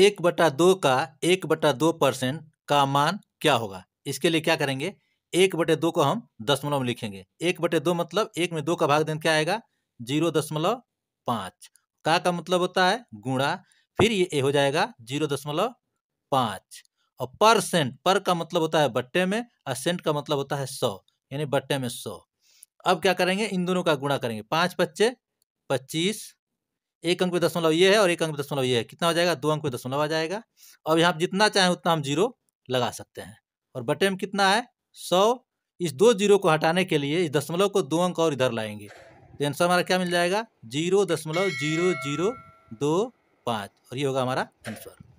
एक बटा दो का एक बटा दो परसेंट का मान क्या होगा इसके लिए क्या करेंगे एक बटे दो को हम दशमलव में लिखेंगे एक बटे दो मतलब एक में दो का भाग देने क्या आएगा जीरो दशमलव पाँच का का मतलब होता है गुणा फिर ये हो जाएगा जीरो दशमलव पाँच और पर सेंट पर का मतलब होता है बट्टे में और सेंट का मतलब होता है सौ यानी बट्टे में सौ अब क्या करेंगे इन दोनों का गुणा करेंगे पाँच पच्चे पच्चीस एक अंक पे दशमलव ये है और एक अंक पे दशमलव ये है कितना हो जाएगा दो अंक पे दशमलव आ जाएगा अब यहाँ जितना चाहें उतना हम जीरो लगा सकते हैं और बटे में कितना है सौ इस दो जीरो को हटाने के लिए इस दशमलव को दो अंक और इधर लाएंगे तो आंसर हमारा क्या मिल जाएगा जीरो दशमलव जीरो जीरो दो पाँच और ये होगा हमारा आंसर